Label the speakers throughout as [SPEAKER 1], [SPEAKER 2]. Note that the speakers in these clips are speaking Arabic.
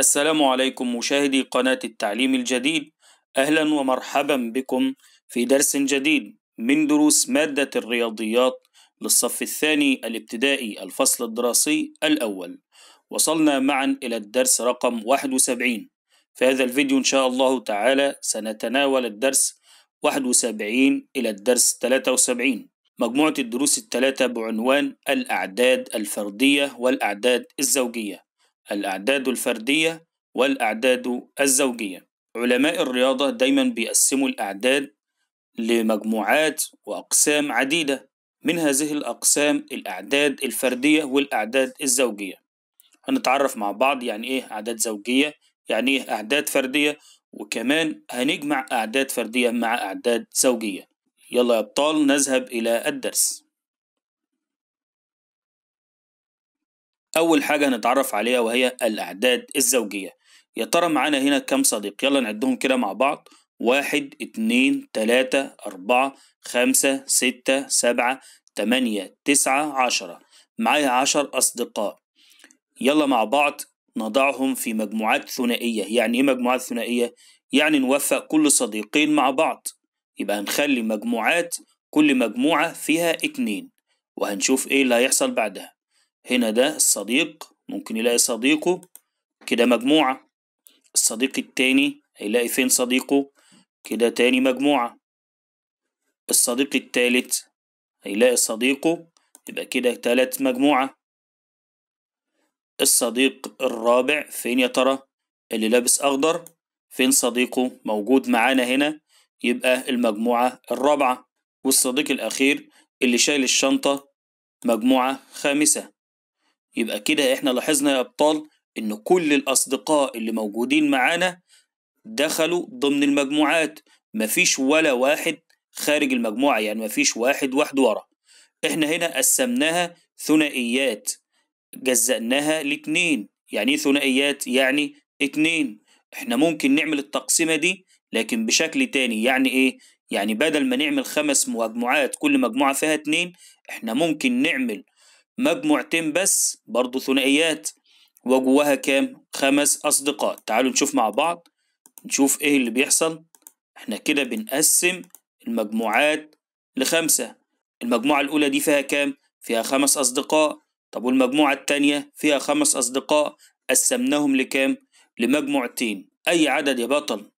[SPEAKER 1] السلام عليكم مشاهدي قناة التعليم الجديد أهلا ومرحبا بكم في درس جديد من دروس مادة الرياضيات للصف الثاني الابتدائي الفصل الدراسي الأول وصلنا معا إلى الدرس رقم 71 في هذا الفيديو إن شاء الله تعالى سنتناول الدرس 71 إلى الدرس 73 مجموعة الدروس الثلاثة بعنوان الأعداد الفردية والأعداد الزوجية الأعداد الفردية والأعداد الزوجية علماء الرياضة دايما بيقسموا الأعداد لمجموعات وأقسام عديدة من هذه الأقسام الأعداد الفردية والأعداد الزوجية هنتعرف مع بعض يعني إيه أعداد زوجية يعني إيه أعداد فردية وكمان هنجمع أعداد فردية مع أعداد زوجية يلا يا أبطال نذهب إلى الدرس أول حاجة هنتعرف عليها وهي الأعداد الزوجية يا ترى معانا هنا كام صديق يلا نعدهم كده مع بعض واحد اتنين تلاتة أربعة خمسة ستة سبعة تمانية تسعة عشرة معايا عشر أصدقاء يلا مع بعض نضعهم في مجموعات ثنائية يعني إيه مجموعات ثنائية؟ يعني نوفق كل صديقين مع بعض يبقى هنخلي مجموعات كل مجموعة فيها اتنين وهنشوف إيه اللي هيحصل بعدها هنا ده الصديق ممكن يلاقي صديقه كده مجموعة الصديق التاني هيلاقي فين صديقه كده تاني مجموعة الصديق التالت هيلاقي صديقه يبقى كده تالت مجموعة الصديق الرابع فين يا ترى اللي لابس أخضر فين صديقه موجود معانا هنا يبقى المجموعة الرابعة والصديق الأخير اللي شايل الشنطة مجموعة خامسة يبقى كده احنا لاحظنا يا ابطال ان كل الاصدقاء اللي موجودين معانا دخلوا ضمن المجموعات مفيش ولا واحد خارج المجموعة يعني مفيش واحد واحد ورا احنا هنا قسمناها ثنائيات جزأناها لاتنين يعني ايه ثنائيات يعني اتنين احنا ممكن نعمل التقسيمة دي لكن بشكل تاني يعني ايه يعني بدل ما نعمل خمس مجموعات كل مجموعة فيها اتنين احنا ممكن نعمل مجموعتين بس برضو ثنائيات وجواها كام خمس أصدقاء تعالوا نشوف مع بعض نشوف إيه اللي بيحصل إحنا كده بنقسم المجموعات لخمسة المجموعة الأولى دي فيها كام فيها خمس أصدقاء طب والمجموعة التانية فيها خمس أصدقاء قسمناهم لكام لمجموعتين أي عدد يا بطل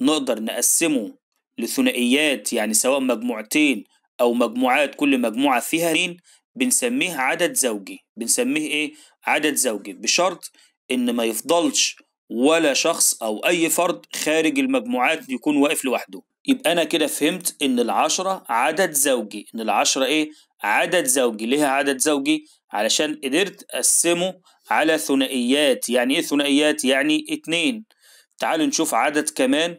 [SPEAKER 1] نقدر نقسمه لثنائيات يعني سواء مجموعتين أو مجموعات كل مجموعة فيها بنسميه عدد زوجي بنسميه ايه عدد زوجي بشرط ان ما يفضلش ولا شخص او اي فرد خارج المجموعات يكون واقف لوحده يبقى انا كده فهمت ان العشرة عدد زوجي ان العشرة ايه عدد زوجي ليها عدد زوجي علشان قدرت اقسمه على ثنائيات يعني ايه ثنائيات يعني اتنين تعالوا نشوف عدد كمان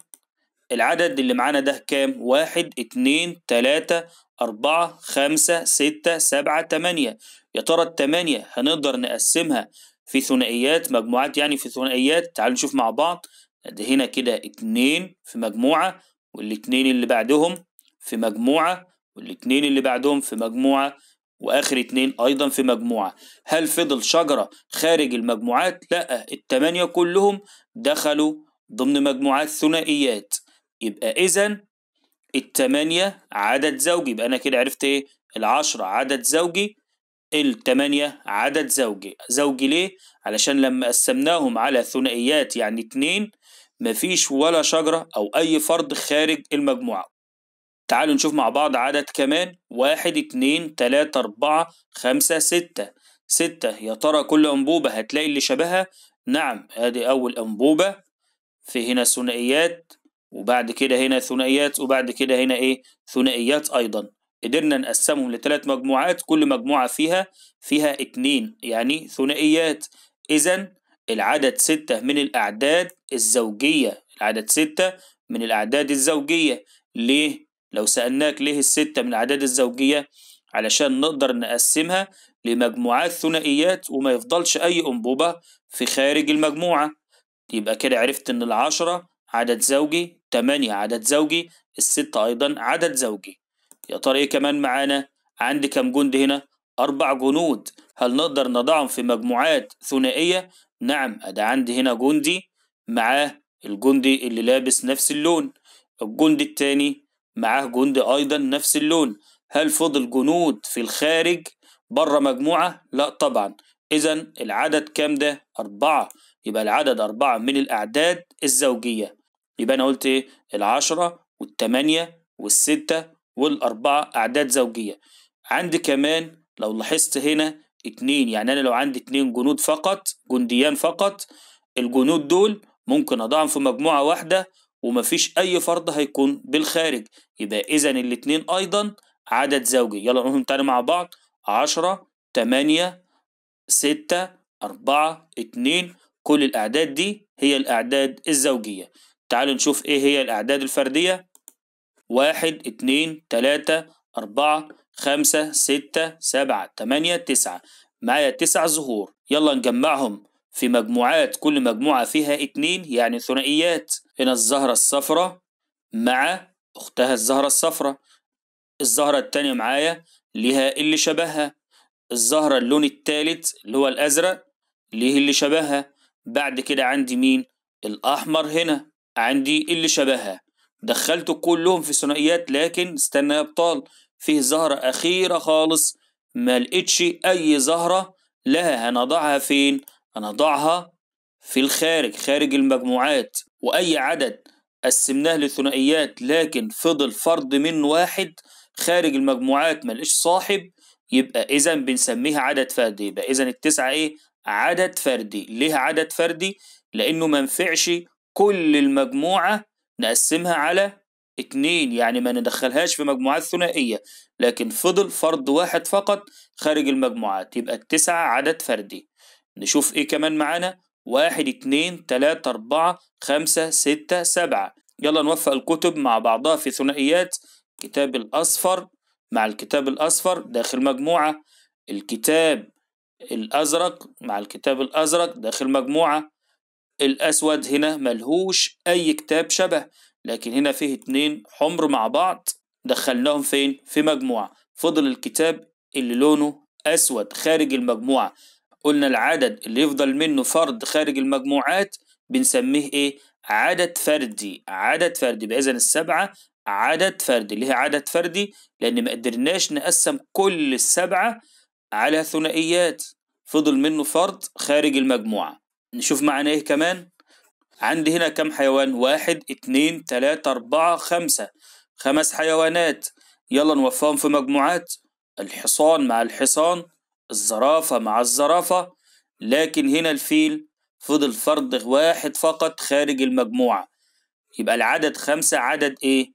[SPEAKER 1] العدد اللي معانا ده كام واحد اتنين تلاتة أربعة خمسة ستة سبعة تمانية يا ترى التمانية هنقدر نقسمها في ثنائيات مجموعات يعني في ثنائيات تعالوا نشوف مع بعض هنا كده اتنين في مجموعة والاتنين اللي بعدهم في مجموعة والاتنين اللي بعدهم في مجموعة واخر اتنين ايضا في مجموعة هل فضل شجرة خارج المجموعات؟ لا التمانية كلهم دخلوا ضمن مجموعات ثنائيات يبقى اذا التمانية عدد زوجي يبقى أنا كده عرفت إيه العشرة عدد زوجي التمانية عدد زوجي زوجي ليه؟ علشان لما قسمناهم على ثنائيات يعني اتنين مفيش ولا شجرة أو أي فرد خارج المجموعة تعالوا نشوف مع بعض عدد كمان واحد اتنين تلاتة أربعة خمسة ستة ستة يا ترى كل أنبوبة هتلاقي اللي شبهها نعم ادي أول أنبوبة في هنا ثنائيات وبعد كده هنا ثنائيات وبعد كده هنا ايه ثنائيات ايضا قدرنا نقسمهم لثلاث مجموعات كل مجموعة فيها فيها اتنين يعني ثنائيات إذا العدد ستة من الأعداد الزوجية العدد ستة من الأعداد الزوجية ليه؟ لو سألناك ليه الستة من الأعداد الزوجية علشان نقدر نقسمها لمجموعات ثنائيات وما يفضلش أي أنبوبة في خارج المجموعة يبقى كده عرفت إن العشرة عدد زوجي تمانية عدد زوجي الستة أيضا عدد زوجي يا ترى إيه كمان معانا عندي كام جندي هنا أربع جنود هل نقدر نضعهم في مجموعات ثنائية نعم أدي عندي هنا جندي معاه الجندي اللي لابس نفس اللون الجندي التاني معاه جندي أيضا نفس اللون هل فضل جنود في الخارج بره مجموعة؟ لا طبعا إذا العدد كام ده؟ أربعة يبقى العدد أربعة من الأعداد الزوجية يبقى انا قلت ايه العشرة والتمانية والستة والأربعة أعداد زوجية عندي كمان لو لاحظت هنا اتنين يعني أنا لو عندي اتنين جنود فقط جنديان فقط الجنود دول ممكن أضعهم في مجموعة واحدة ومفيش أي فرد هيكون بالخارج يبقى إذا الاتنين أيضا عدد زوجي يلا نقولهم تاني مع بعض عشرة تمانية ستة أربعة اتنين كل الأعداد دي هي الأعداد الزوجية تعالوا نشوف ايه هي الاعداد الفردية واحد اتنين تلاتة أربعة خمسة ستة سبعة تمانية تسعة معايا تسع زهور يلا نجمعهم في مجموعات كل مجموعة فيها اتنين يعني ثنائيات هنا الزهرة الصفراء مع أختها الزهرة الصفراء الزهرة التانية معايا ليها اللي شبهها الزهرة اللون التالت اللي هو الأزرق ليه اللي شبهها بعد كده عندي مين الأحمر هنا عندي اللي شبهها دخلت كلهم في ثنائيات لكن استنى يا ابطال فيه زهرة أخيرة خالص ما لقيتش أي زهرة لها هنضعها فين؟ هنضعها في الخارج خارج المجموعات وأي عدد قسمناه للثنائيات لكن فضل فرد من واحد خارج المجموعات ملقاش صاحب يبقى إذا بنسميها عدد فردي يبقى إذا التسعة إيه؟ عدد فردي ليه عدد فردي؟ لأنه ما ينفعش كل المجموعة نقسمها على اتنين يعني ما ندخلهاش في مجموعات ثنائية لكن فضل فرد واحد فقط خارج المجموعات يبقى التسعة عدد فردي نشوف ايه كمان معانا واحد اتنين تلاتة اربعة خمسة ستة سبعة يلا نوفق الكتب مع بعضها في ثنائيات كتاب الأصفر مع الكتاب الأصفر داخل مجموعة الكتاب الأزرق مع الكتاب الأزرق داخل مجموعة الأسود هنا ملهوش أي كتاب شبه لكن هنا فيه اتنين حمر مع بعض دخلناهم فين؟ في مجموعة فضل الكتاب اللي لونه أسود خارج المجموعة قلنا العدد اللي يفضل منه فرد خارج المجموعات بنسميه إيه؟ عدد فردي عدد فردي بإذن السبعة عدد فردي ليه عدد فردي؟ لأن ما قدرناش نقسم كل السبعة على ثنائيات فضل منه فرد خارج المجموعة نشوف معنى ايه كمان عندي هنا كم حيوان واحد اتنين تلاتة اربعة خمسة خمس حيوانات يلا نوفاهم في مجموعات الحصان مع الحصان الزرافة مع الزرافة لكن هنا الفيل فضل فرد واحد فقط خارج المجموعة يبقى العدد خمسة عدد ايه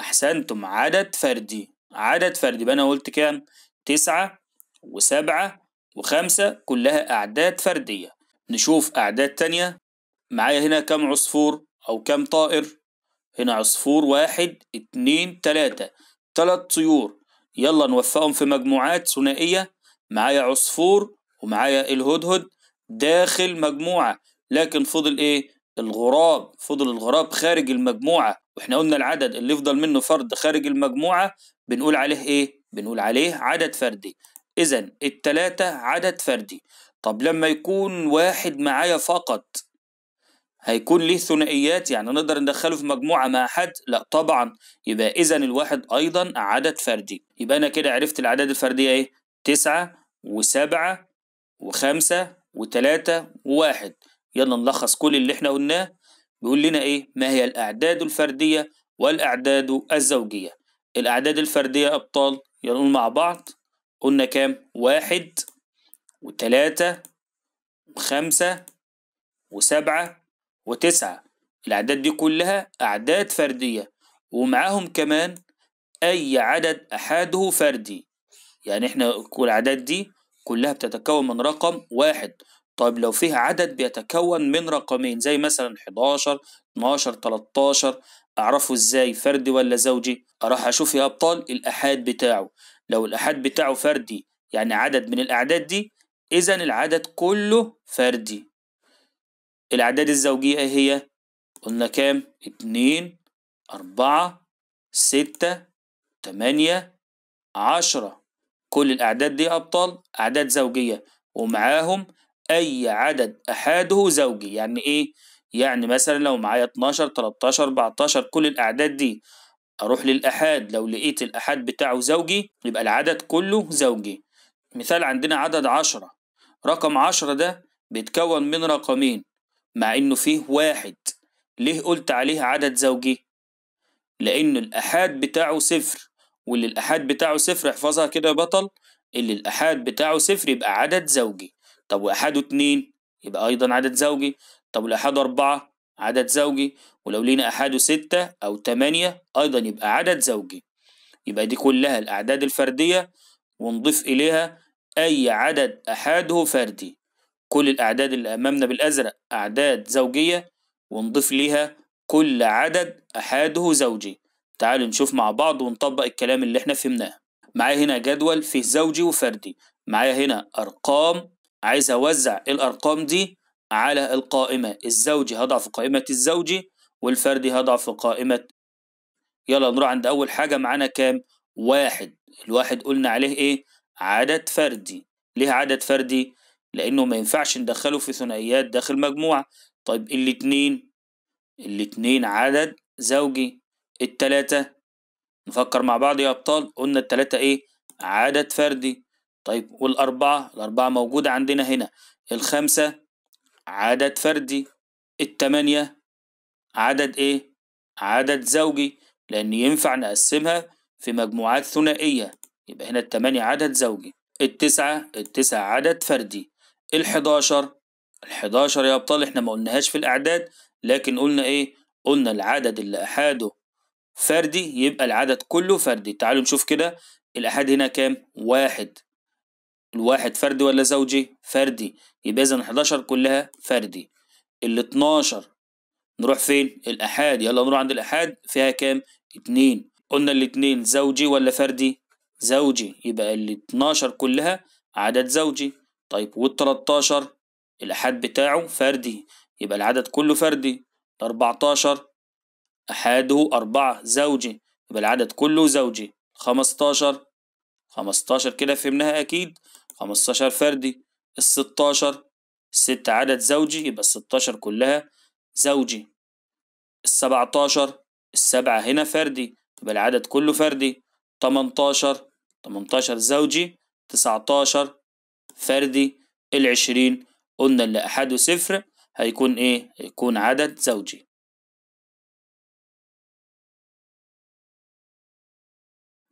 [SPEAKER 1] احسنتم عدد فردي عدد فردي يبقى انا قلت كام تسعة وسبعة وخمسة كلها اعداد فردية نشوف أعداد تانية معايا هنا كم عصفور أو كم طائر هنا عصفور واحد اتنين تلاتة تلات طيور يلا نوفقهم في مجموعات ثنائية معايا عصفور ومعايا الهدهد داخل مجموعة لكن فضل ايه الغراب فضل الغراب خارج المجموعة واحنا قلنا العدد اللي يفضل منه فرد خارج المجموعة بنقول عليه ايه بنقول عليه عدد فردي اذا التلاتة عدد فردي طب لما يكون واحد معايا فقط هيكون ليه ثنائيات يعني نقدر ندخله في مجموعة مع حد لا طبعا يبقى إذا الواحد أيضا عدد فردي يبقى أنا كده عرفت الأعداد الفردية إيه تسعة وسبعة وخمسة وتلاتة وواحد يلا نلخص كل اللي احنا قلناه بيقول لنا إيه ما هي الأعداد الفردية والأعداد الزوجية الأعداد الفردية أبطال يلا نقول مع بعض قلنا كام واحد وتلاتة وخمسة وسبعة وتسعة الأعداد دي كلها أعداد فردية ومعاهم كمان أي عدد أحاده فردي يعني إحنا كل الأعداد دي كلها بتتكون من رقم واحد طيب لو فيها عدد بيتكون من رقمين زي مثلا 11 12 13 أعرفه إزاي فردي ولا زوجي أروح أشوف يا أبطال الأحاد بتاعه لو الأحاد بتاعه فردي يعني عدد من الأعداد دي إذا العدد كله فردي الأعداد الزوجية هي قلنا كام؟ اتنين أربعة ستة تمانية عشرة كل الأعداد دي أبطال أعداد زوجية ومعاهم أي عدد أحاده زوجي يعني إيه؟ يعني مثلا لو معايا 12 13 14 كل الأعداد دي أروح للأحاد لو لقيت الأحاد بتاعه زوجي يبقى العدد كله زوجي مثال عندنا عدد عشرة رقم عشرة ده بيتكون من رقمين مع إنه فيه واحد ليه قلت عليه عدد زوجي؟ لأن الأحاد بتاعه صفر واللي الأحاد بتاعه صفر احفظها كده يا بطل اللي الأحاد بتاعه صفر يبقى عدد زوجي طب وأحاده اتنين يبقى أيضا عدد زوجي طب والأحاد أربعة عدد زوجي ولو لينا أحاده ستة أو تمانية أيضا يبقى عدد زوجي يبقى دي كلها الأعداد الفردية ونضيف إليها أي عدد أحاده فردي كل الأعداد اللي أمامنا بالأزرق أعداد زوجية ونضيف ليها كل عدد أحاده زوجي تعالوا نشوف مع بعض ونطبق الكلام اللي احنا فهمناه معايا هنا جدول فيه زوجي وفردي معايا هنا أرقام عايز أوزع الأرقام دي على القائمة الزوجي هضع في قائمة الزوجي والفردي هضع في قائمة يلا نروح عند أول حاجة معانا كام واحد الواحد قلنا عليه إيه عدد فردي ليه عدد فردي لانه ما ينفعش ندخله في ثنائيات داخل مجموعه طيب الاتنين الاتنين عدد زوجي التلاتة نفكر مع بعض يا ابطال قلنا التلاتة ايه عدد فردي طيب والاربعة الاربعة موجودة عندنا هنا الخمسة عدد فردي التمانية عدد ايه عدد زوجي لان ينفع نقسمها في مجموعات ثنائية يبقى هنا التمانية عدد زوجي التسعة التسعة عدد فردي الحداشر الحداشر يا أبطال إحنا ما قلناهاش في الأعداد لكن قلنا إيه قلنا العدد اللي أحاده فردي يبقى العدد كله فردي تعالوا نشوف كده الأحاد هنا كام واحد الواحد فردي ولا زوجي فردي يبقى إذا الحداشر كلها فردي ال 12 نروح فين الأحاد يلا نروح عند الأحاد فيها كام اتنين قلنا الاتنين زوجي ولا فردي زوجي يبقى ال 12 كلها عدد زوجي طيب وال 13 الأحاد بتاعه فردي يبقى العدد كله فردي ال 14 أحاده أربعة زوجي يبقى العدد كله زوجي 15 15 كده فهمناها أكيد 15 فردي ال 16 ست عدد زوجي يبقى ال 16 كلها زوجي ال 17 السبعة هنا فردي يبقى العدد كله فردي 18 18 زوجي 19 فردي العشرين قلنا اللي احاده صفر هيكون إيه؟ هيكون عدد زوجي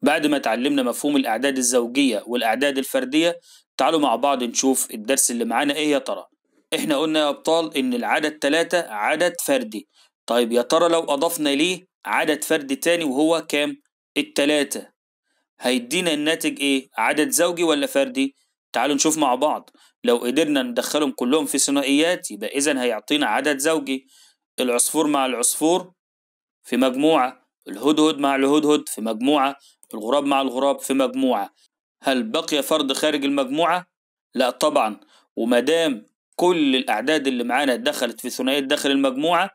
[SPEAKER 1] بعد ما اتعلمنا مفهوم الأعداد الزوجية والأعداد الفردية تعالوا مع بعض نشوف الدرس اللي معانا إيه يا ترى إحنا قلنا يا أبطال إن العدد تلاتة عدد فردي طيب يا ترى لو أضفنا ليه عدد فردي تاني وهو كام؟ التلاتة هيدينا الناتج ايه عدد زوجي ولا فردي تعالوا نشوف مع بعض لو قدرنا ندخلهم كلهم في ثنائيات يبقى اذا هيعطينا عدد زوجي العصفور مع العصفور في مجموعة الهدهد مع الهدهد في مجموعة الغراب مع الغراب في مجموعة هل بقي فرد خارج المجموعة؟ لا طبعا ومدام كل الأعداد اللي معانا دخلت في ثنائية داخل المجموعة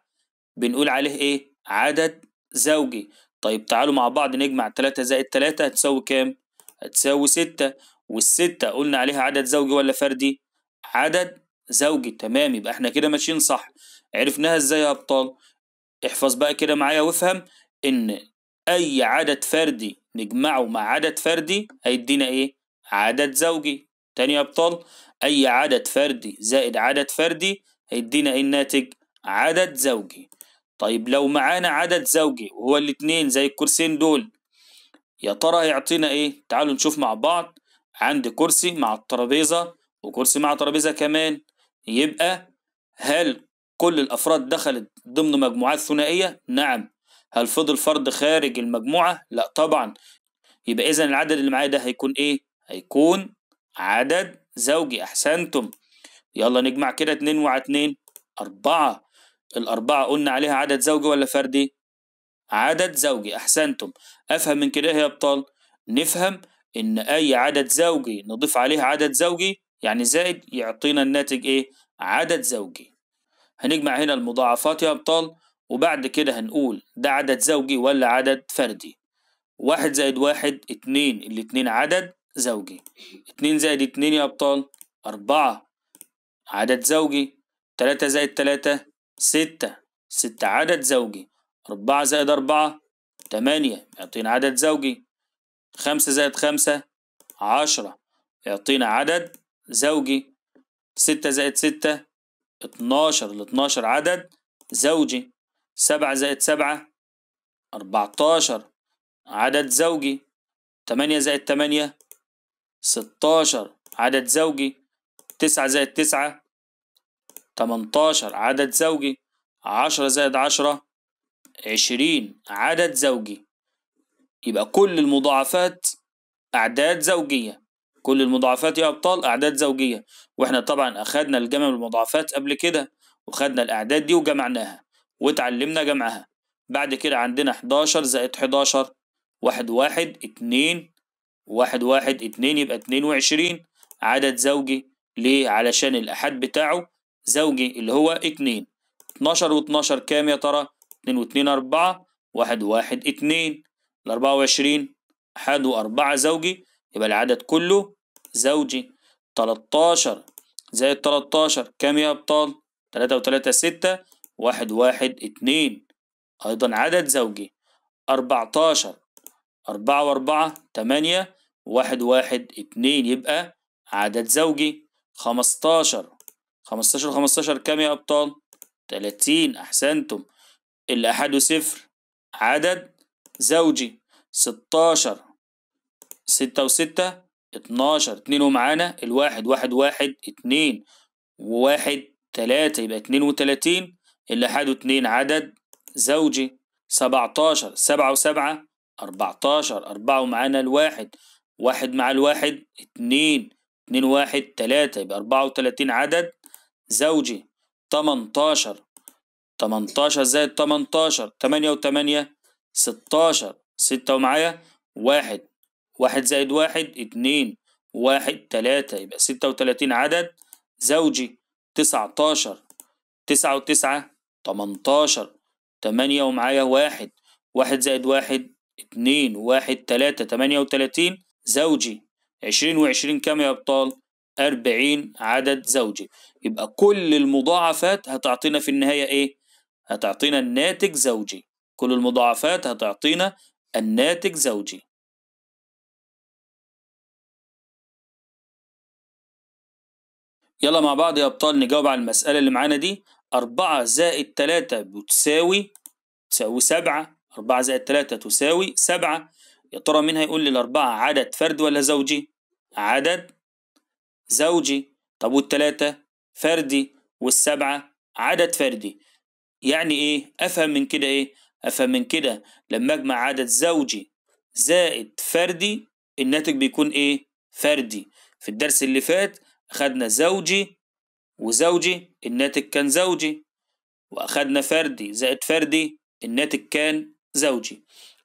[SPEAKER 1] بنقول عليه إيه؟ عدد زوجي طيب تعالوا مع بعض نجمع 3 زائد 3 هتساوي كام؟ هتساوي 6 والستة قلنا عليها عدد زوجي ولا فردي؟ عدد زوجي تمام يبقى احنا كده ماشيين صح عرفناها ازاي يا ابطال؟ احفظ بقى كده معايا وافهم ان اي عدد فردي نجمعه مع عدد فردي هيدينا ايه؟ عدد زوجي تاني يا ابطال اي عدد فردي زائد عدد فردي هيدينا ايه الناتج؟ عدد زوجي طيب لو معانا عدد زوجي وهو الاتنين زي الكرسين دول يا ترى هيعطينا ايه تعالوا نشوف مع بعض عندي كرسي مع الترابيزة وكرسي مع ترابيزة كمان يبقى هل كل الأفراد دخلت ضمن مجموعات ثنائية؟ نعم هل فضل فرد خارج المجموعة؟ لا طبعا يبقى إذا العدد اللي معايا ده هيكون إيه؟ هيكون عدد زوجي أحسنتم يلا نجمع كده اتنين وع اتنين أربعة الأربعة قلنا عليها عدد زوجي ولا فردي؟ عدد زوجي أحسنتم أفهم من كده يا أبطال نفهم إن أي عدد زوجي نضيف عليه عدد زوجي يعني زائد يعطينا الناتج إيه؟ عدد زوجي هنجمع هنا المضاعفات يا أبطال وبعد كده هنقول ده عدد زوجي ولا عدد فردي واحد زائد واحد اتنين الاتنين عدد زوجي اتنين زائد اتنين يا أبطال أربعة عدد زوجي تلاتة زائد تلاتة ستة ستة عدد زوجي أربعة زائد أربعة تمانية يعطينا عدد زوجي خمسة زائد خمسة عشرة يعطينا عدد زوجي ستة زائد ستة اتناشر الاتناشر عدد زوجي سبعة زائد سبعة أربعتاشر عدد زوجي تمانية زائد تمانية ستاشر عدد زوجي تسعة زائد تسعة تمنتاشر عدد زوجي عشرة زائد عشرة عشرين عدد زوجي يبقى كل المضاعفات أعداد زوجية كل المضاعفات يا أبطال أعداد زوجية وإحنا طبعا أخدنا الجمع المضاعفات قبل كده وخدنا الأعداد دي وجمعناها وتعلمنا جمعها بعد كده عندنا 11 زائد 11 واحد واحد اتنين واحد واحد اتنين يبقى اتنين وعشرين عدد زوجي ليه علشان الأحد بتاعه زوجي اللي هو اتنين اتناشر واتناشر كام يا ترى؟ اتنين واتنين أربعة واحد واحد اتنين الأربعة وعشرين أحد وأربعة زوجي يبقى العدد كله زوجي تلاتاشر زائد تلاتاشر كام يا أبطال؟ تلاتة وتلاتة ستة واحد واحد اتنين أيضا عدد زوجي أربعتاشر أربعة وأربعة تمانية واحد واحد اتنين يبقى عدد زوجي خمستاشر خمستاشر خمستاشر كام يا أبطال؟ تلاتين أحسنتم الأحد صفر عدد زوجي ستاشر ستة وستة اتناشر اتنين ومعانا الواحد واحد واحد اتنين وواحد تلاتة يبقى اتنين وتلاتين الأحد واتنين عدد زوجي سبعتاشر سبعة وسبعة أربعتاشر أربعة ومعانا الواحد واحد مع الواحد اتنين اتنين واحد تلاتة يبقى أربعة وتلاتين عدد زوجي 18 18 زائد 18 8 و8 16 6 ومعايا واحد واحد زائد واحد اتنين واحد تلاتة يبقى ستة وتلاتين عدد زوجي تسعتاشر تسعة وتسعة تمنتاشر تمانية ومعايا واحد واحد زائد واحد اتنين واحد تلاتة تمانية وتلاتين زوجي عشرين وعشرين كام يا أبطال 40 عدد زوجي يبقى كل المضاعفات هتعطينا في النهاية إيه؟ هتعطينا الناتج زوجي كل المضاعفات هتعطينا الناتج زوجي يلا مع بعض يا أبطال نجاوب على المسألة اللي معانا دي أربعة زائد تلاتة بتساوي تساوي سبعة أربعة زائد تلاتة تساوي سبعة يا ترى مين هيقول لي الأربعة عدد فرد ولا زوجي؟ عدد زوجي طب والتلاتة فردي والسبعة عدد فردي يعني ايه افهم من كده ايه افهم من كده لما اجمع عدد زوجي زائد فردي الناتج بيكون ايه فردي في الدرس اللي فات اخدنا زوجي وزوجي الناتج كان زوجي واخدنا فردي زائد فردي الناتج كان زوجي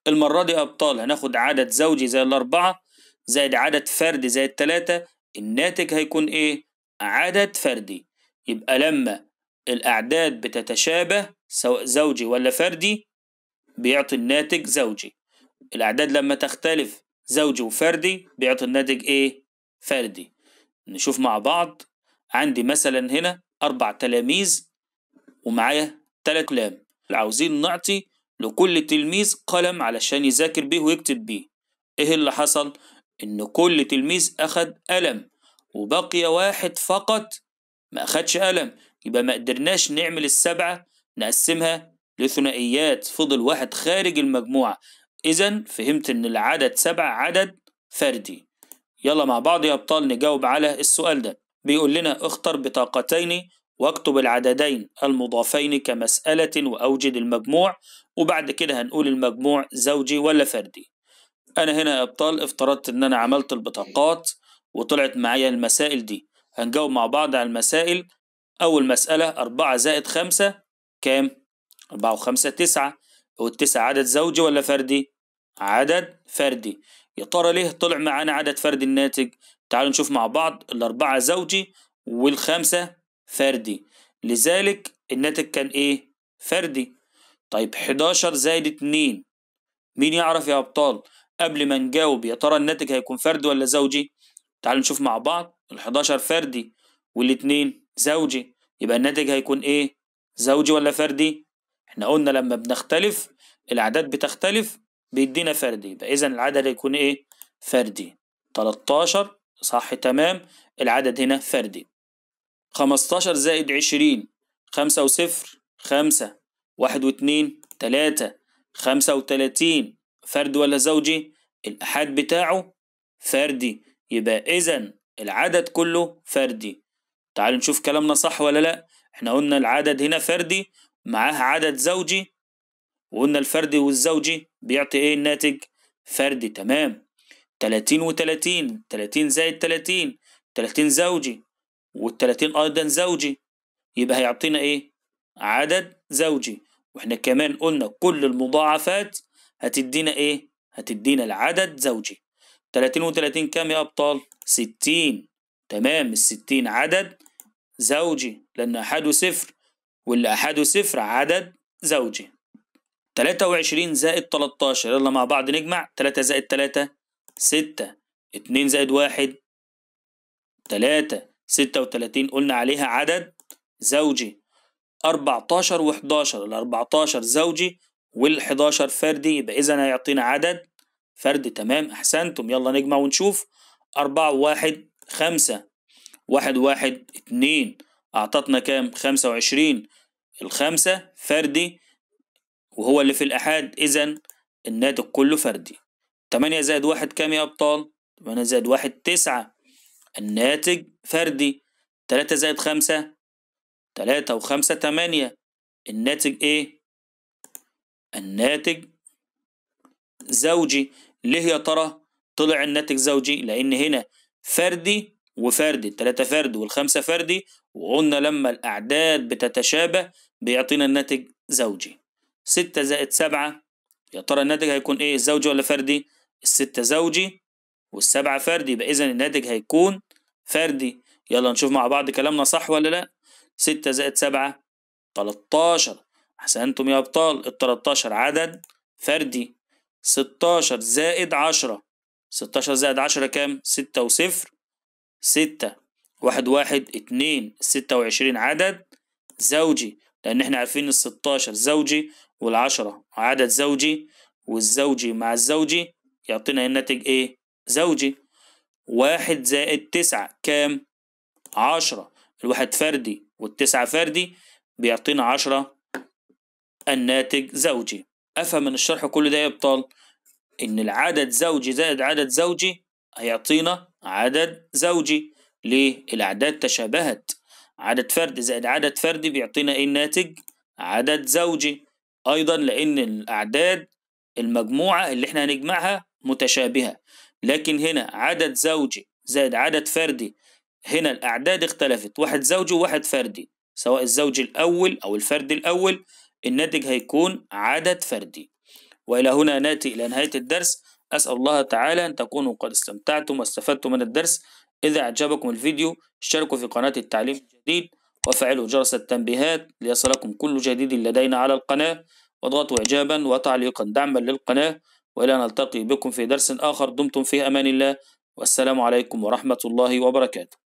[SPEAKER 1] المرة دي أبطال هناخد عدد زوجي زي الأربعة زائد عدد فردي زي التلاتة الناتج هيكون ايه عدد فردي يبقى لما الاعداد بتتشابه سواء زوجي ولا فردي بيعطي الناتج زوجي الاعداد لما تختلف زوجي وفردي بيعطي الناتج ايه فردي نشوف مع بعض عندي مثلا هنا اربع تلاميذ ومعايا تلات كلام عاوزين نعطي لكل تلميذ قلم علشان يذاكر بيه ويكتب بيه ايه اللي حصل إن كل تلميذ أخد قلم وبقي واحد فقط ما أخدش قلم يبقى ما قدرناش نعمل السبعة نقسمها لثنائيات فضل واحد خارج المجموعة إذا فهمت إن العدد سبعة عدد فردي يلا مع بعض يا أبطال نجاوب على السؤال ده بيقول لنا اختر بطاقتين واكتب العددين المضافين كمسألة وأوجد المجموع وبعد كده هنقول المجموع زوجي ولا فردي انا هنا يا ابطال افترضت ان انا عملت البطاقات وطلعت معايا المسائل دي هنجاوب مع بعض على المسائل اول مسألة اربعة زائد خمسة كام؟ أربعة وخمسة تسعة والتسعة عدد زوجي ولا فردي؟ عدد فردي يا ترى ليه طلع معانا عدد فردي الناتج؟ تعالوا نشوف مع بعض الأربعة زوجي والخمسة فردي لذلك الناتج كان إيه؟ فردي طيب 11 زائد 2 مين يعرف يا أبطال؟ قبل ما نجاوب يا ترى الناتج هيكون فردي ولا زوجي تعالوا نشوف مع بعض ال11 فردي والاثنين زوجي يبقى الناتج هيكون ايه زوجي ولا فردي احنا قلنا لما بنختلف الاعداد بتختلف بيدينا فردي يبقى اذا العدد هيكون ايه فردي 13 صح تمام العدد هنا فردي 15 زائد 20 5 و0 5 1 و2 3 35 فرد ولا زوجي الأحاد بتاعه فردي يبقى إذا العدد كله فردي تعالوا نشوف كلامنا صح ولا لأ احنا قلنا العدد هنا فردي معاه عدد زوجي وقلنا الفردي والزوجي بيعطي ايه الناتج فردي تمام 30 و30 30 زائد 30 30 زوجي وال30 ايضا زوجي يبقى هيعطينا ايه عدد زوجي واحنا كمان قلنا كل المضاعفات هتدينا ايه هتدينا العدد زوجي 30 و30 كام يا ابطال 60 تمام الستين عدد زوجي لأن أحده صفر واللي أحده صفر عدد زوجي تلاتة وعشرين زائد 13 يلا مع بعض نجمع تلاتة زائد تلاتة ستة اتنين زائد واحد تلاتة ستة وتلاتين قلنا عليها عدد زوجي أربعتاشر وحداشر الأربعتاشر زوجي وال11 فردي يبقى اذا هيعطينا عدد فرد تمام احسنتم يلا نجمع ونشوف أربعة واحد خمسة واحد واحد اتنين أعطتنا كام خمسة وعشرين الخمسة فردي وهو اللي في الأحاد إذا الناتج كله فردي تمانية زائد واحد كام يا أبطال تمانية زائد واحد تسعة الناتج فردي تلاتة زائد خمسة تلاتة وخمسة تمانية الناتج إيه الناتج زوجي ليه يا ترى طلع الناتج زوجي لأن هنا فردي وفردي التلاتة فرد والخمسة فردي وقلنا لما الأعداد بتتشابه بيعطينا الناتج زوجي ستة زائد سبعة يا ترى الناتج هيكون إيه زوجي ولا فردي الستة زوجي والسبعة فردي يبقى إذا الناتج هيكون فردي يلا نشوف مع بعض كلامنا صح ولا لأ ستة زائد سبعة تلتاشر أحسنتم يا أبطال التلاتاشر عدد فردي ستاشر زائد عشرة ستاشر زائد عشرة كام؟ ستة وصفر ستة واحد واحد اتنين ستة وعشرين عدد زوجي لأن احنا عارفين الستاشر زوجي والعشرة عدد زوجي والزوجي مع الزوجي يعطينا الناتج ايه؟ زوجي واحد زائد تسعة كام؟ عشرة الواحد فردي والتسعة فردي بيعطينا عشرة الناتج زوجي أفهم من الشرح كل ده يبطل إن العدد زوجي زائد عدد زوجي هيعطينا عدد زوجي ليه الأعداد تشابهت عدد فردي زائد عدد فردي بيعطينا إيه الناتج عدد زوجي أيضا لأن الأعداد المجموعة اللي إحنا هنجمعها متشابهة لكن هنا عدد زوجي زائد عدد فردي هنا الأعداد اختلفت واحد زوجي وواحد فردي سواء الزوج الأول أو الفرد الأول الناتج هيكون عدد فردي وإلى هنا نأتي إلى نهاية الدرس أسأل الله تعالى أن تكونوا قد استمتعتم واستفدتم من الدرس إذا أعجبكم الفيديو اشتركوا في قناة التعليم الجديد وفعلوا جرس التنبيهات ليصلكم كل جديد لدينا على القناة واضغطوا إعجابا وتعليقا دعما للقناة وإلى أن نلتقي بكم في درس آخر دمتم في أمان الله والسلام عليكم ورحمة الله وبركاته